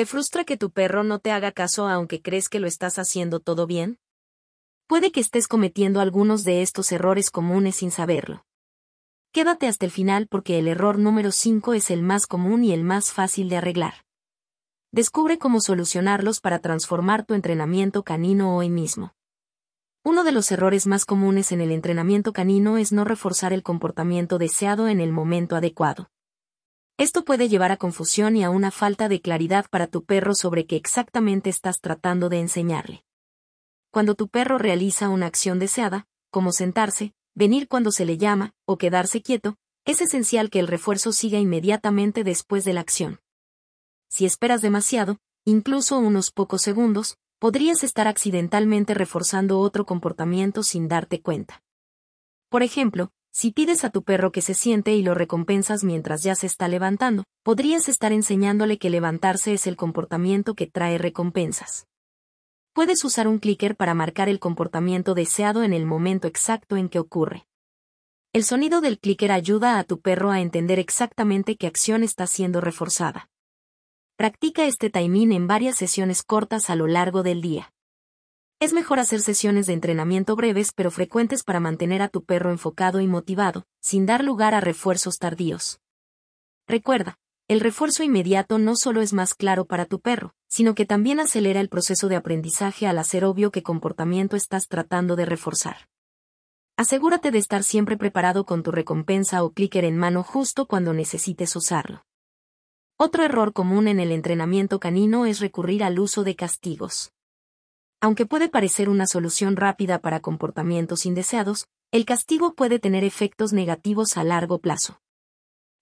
¿Te frustra que tu perro no te haga caso aunque crees que lo estás haciendo todo bien? Puede que estés cometiendo algunos de estos errores comunes sin saberlo. Quédate hasta el final porque el error número 5 es el más común y el más fácil de arreglar. Descubre cómo solucionarlos para transformar tu entrenamiento canino hoy mismo. Uno de los errores más comunes en el entrenamiento canino es no reforzar el comportamiento deseado en el momento adecuado. Esto puede llevar a confusión y a una falta de claridad para tu perro sobre qué exactamente estás tratando de enseñarle. Cuando tu perro realiza una acción deseada, como sentarse, venir cuando se le llama, o quedarse quieto, es esencial que el refuerzo siga inmediatamente después de la acción. Si esperas demasiado, incluso unos pocos segundos, podrías estar accidentalmente reforzando otro comportamiento sin darte cuenta. Por ejemplo, si pides a tu perro que se siente y lo recompensas mientras ya se está levantando, podrías estar enseñándole que levantarse es el comportamiento que trae recompensas. Puedes usar un clicker para marcar el comportamiento deseado en el momento exacto en que ocurre. El sonido del clicker ayuda a tu perro a entender exactamente qué acción está siendo reforzada. Practica este timing en varias sesiones cortas a lo largo del día. Es mejor hacer sesiones de entrenamiento breves pero frecuentes para mantener a tu perro enfocado y motivado, sin dar lugar a refuerzos tardíos. Recuerda, el refuerzo inmediato no solo es más claro para tu perro, sino que también acelera el proceso de aprendizaje al hacer obvio qué comportamiento estás tratando de reforzar. Asegúrate de estar siempre preparado con tu recompensa o clicker en mano justo cuando necesites usarlo. Otro error común en el entrenamiento canino es recurrir al uso de castigos aunque puede parecer una solución rápida para comportamientos indeseados, el castigo puede tener efectos negativos a largo plazo.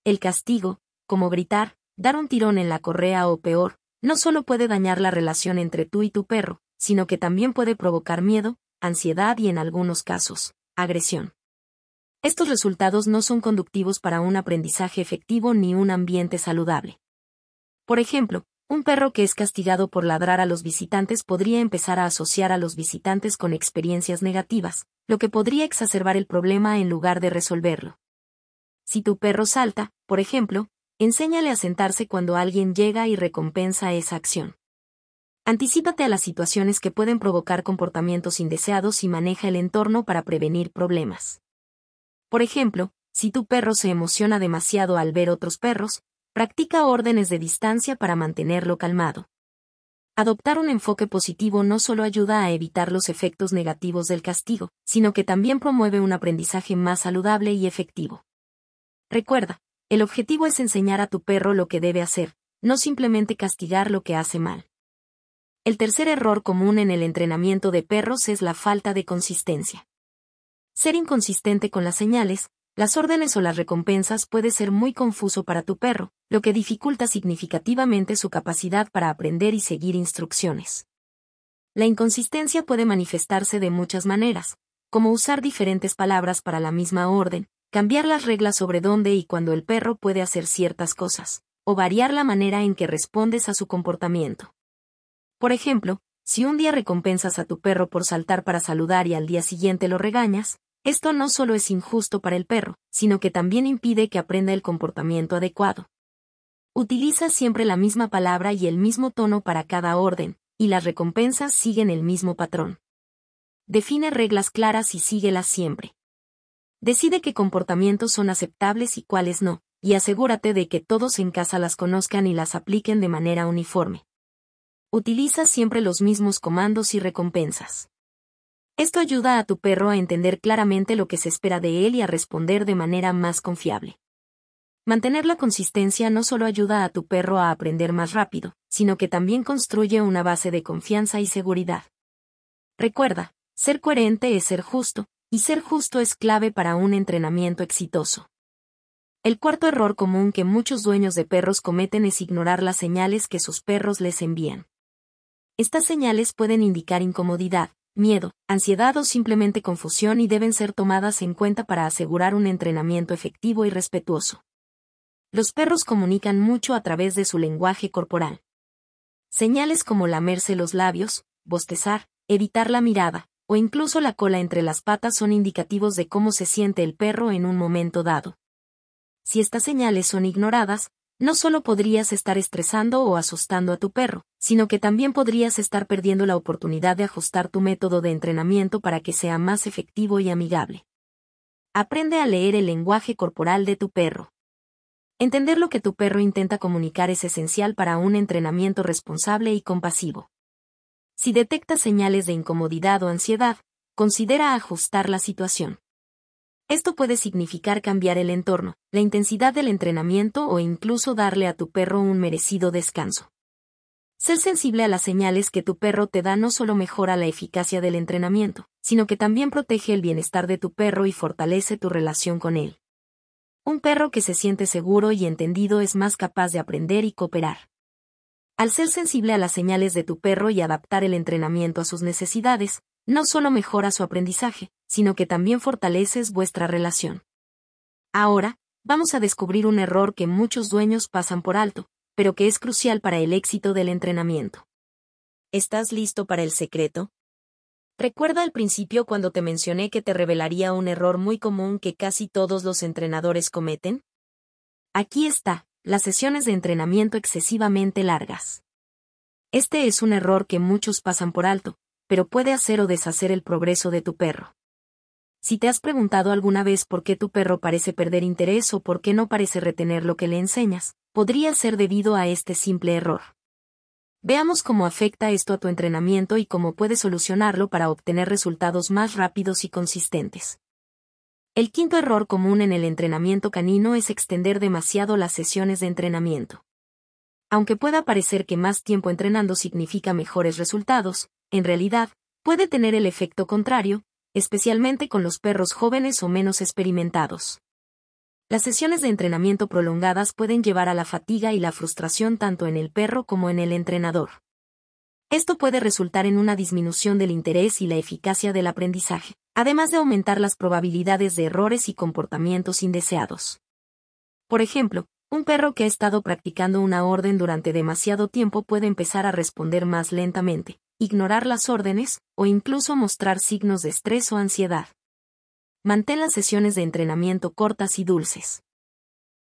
El castigo, como gritar, dar un tirón en la correa o peor, no solo puede dañar la relación entre tú y tu perro, sino que también puede provocar miedo, ansiedad y en algunos casos, agresión. Estos resultados no son conductivos para un aprendizaje efectivo ni un ambiente saludable. Por ejemplo, un perro que es castigado por ladrar a los visitantes podría empezar a asociar a los visitantes con experiencias negativas, lo que podría exacerbar el problema en lugar de resolverlo. Si tu perro salta, por ejemplo, enséñale a sentarse cuando alguien llega y recompensa esa acción. Anticípate a las situaciones que pueden provocar comportamientos indeseados y maneja el entorno para prevenir problemas. Por ejemplo, si tu perro se emociona demasiado al ver otros perros, Practica órdenes de distancia para mantenerlo calmado. Adoptar un enfoque positivo no solo ayuda a evitar los efectos negativos del castigo, sino que también promueve un aprendizaje más saludable y efectivo. Recuerda, el objetivo es enseñar a tu perro lo que debe hacer, no simplemente castigar lo que hace mal. El tercer error común en el entrenamiento de perros es la falta de consistencia. Ser inconsistente con las señales, las órdenes o las recompensas puede ser muy confuso para tu perro, lo que dificulta significativamente su capacidad para aprender y seguir instrucciones. La inconsistencia puede manifestarse de muchas maneras, como usar diferentes palabras para la misma orden, cambiar las reglas sobre dónde y cuándo el perro puede hacer ciertas cosas, o variar la manera en que respondes a su comportamiento. Por ejemplo, si un día recompensas a tu perro por saltar para saludar y al día siguiente lo regañas, esto no solo es injusto para el perro, sino que también impide que aprenda el comportamiento adecuado. Utiliza siempre la misma palabra y el mismo tono para cada orden, y las recompensas siguen el mismo patrón. Define reglas claras y síguelas siempre. Decide qué comportamientos son aceptables y cuáles no, y asegúrate de que todos en casa las conozcan y las apliquen de manera uniforme. Utiliza siempre los mismos comandos y recompensas. Esto ayuda a tu perro a entender claramente lo que se espera de él y a responder de manera más confiable. Mantener la consistencia no solo ayuda a tu perro a aprender más rápido, sino que también construye una base de confianza y seguridad. Recuerda, ser coherente es ser justo, y ser justo es clave para un entrenamiento exitoso. El cuarto error común que muchos dueños de perros cometen es ignorar las señales que sus perros les envían. Estas señales pueden indicar incomodidad, miedo, ansiedad o simplemente confusión y deben ser tomadas en cuenta para asegurar un entrenamiento efectivo y respetuoso. Los perros comunican mucho a través de su lenguaje corporal. Señales como lamerse los labios, bostezar, evitar la mirada, o incluso la cola entre las patas son indicativos de cómo se siente el perro en un momento dado. Si estas señales son ignoradas, no solo podrías estar estresando o asustando a tu perro, sino que también podrías estar perdiendo la oportunidad de ajustar tu método de entrenamiento para que sea más efectivo y amigable. Aprende a leer el lenguaje corporal de tu perro. Entender lo que tu perro intenta comunicar es esencial para un entrenamiento responsable y compasivo. Si detectas señales de incomodidad o ansiedad, considera ajustar la situación. Esto puede significar cambiar el entorno, la intensidad del entrenamiento o incluso darle a tu perro un merecido descanso. Ser sensible a las señales que tu perro te da no solo mejora la eficacia del entrenamiento, sino que también protege el bienestar de tu perro y fortalece tu relación con él. Un perro que se siente seguro y entendido es más capaz de aprender y cooperar. Al ser sensible a las señales de tu perro y adaptar el entrenamiento a sus necesidades, no solo mejora su aprendizaje, sino que también fortaleces vuestra relación. Ahora, vamos a descubrir un error que muchos dueños pasan por alto, pero que es crucial para el éxito del entrenamiento. ¿Estás listo para el secreto? Recuerda al principio cuando te mencioné que te revelaría un error muy común que casi todos los entrenadores cometen? Aquí está, las sesiones de entrenamiento excesivamente largas. Este es un error que muchos pasan por alto, pero puede hacer o deshacer el progreso de tu perro. Si te has preguntado alguna vez por qué tu perro parece perder interés o por qué no parece retener lo que le enseñas, podría ser debido a este simple error. Veamos cómo afecta esto a tu entrenamiento y cómo puedes solucionarlo para obtener resultados más rápidos y consistentes. El quinto error común en el entrenamiento canino es extender demasiado las sesiones de entrenamiento. Aunque pueda parecer que más tiempo entrenando significa mejores resultados, en realidad, puede tener el efecto contrario, especialmente con los perros jóvenes o menos experimentados. Las sesiones de entrenamiento prolongadas pueden llevar a la fatiga y la frustración tanto en el perro como en el entrenador. Esto puede resultar en una disminución del interés y la eficacia del aprendizaje, además de aumentar las probabilidades de errores y comportamientos indeseados. Por ejemplo, un perro que ha estado practicando una orden durante demasiado tiempo puede empezar a responder más lentamente, ignorar las órdenes, o incluso mostrar signos de estrés o ansiedad. Mantén las sesiones de entrenamiento cortas y dulces.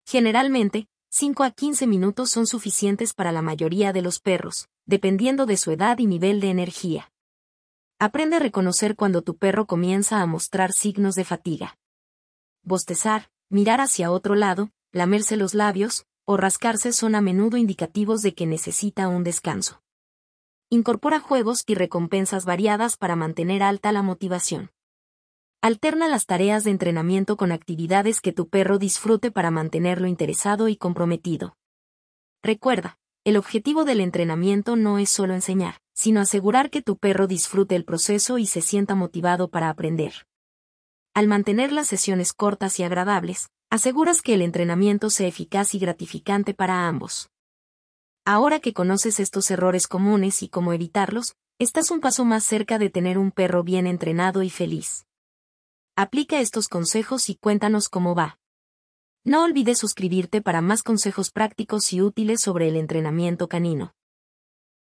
Generalmente, 5 a 15 minutos son suficientes para la mayoría de los perros, dependiendo de su edad y nivel de energía. Aprende a reconocer cuando tu perro comienza a mostrar signos de fatiga. Bostezar, mirar hacia otro lado, lamerse los labios, o rascarse son a menudo indicativos de que necesita un descanso. Incorpora juegos y recompensas variadas para mantener alta la motivación. Alterna las tareas de entrenamiento con actividades que tu perro disfrute para mantenerlo interesado y comprometido. Recuerda, el objetivo del entrenamiento no es solo enseñar, sino asegurar que tu perro disfrute el proceso y se sienta motivado para aprender. Al mantener las sesiones cortas y agradables, aseguras que el entrenamiento sea eficaz y gratificante para ambos. Ahora que conoces estos errores comunes y cómo evitarlos, estás un paso más cerca de tener un perro bien entrenado y feliz. Aplica estos consejos y cuéntanos cómo va. No olvides suscribirte para más consejos prácticos y útiles sobre el entrenamiento canino.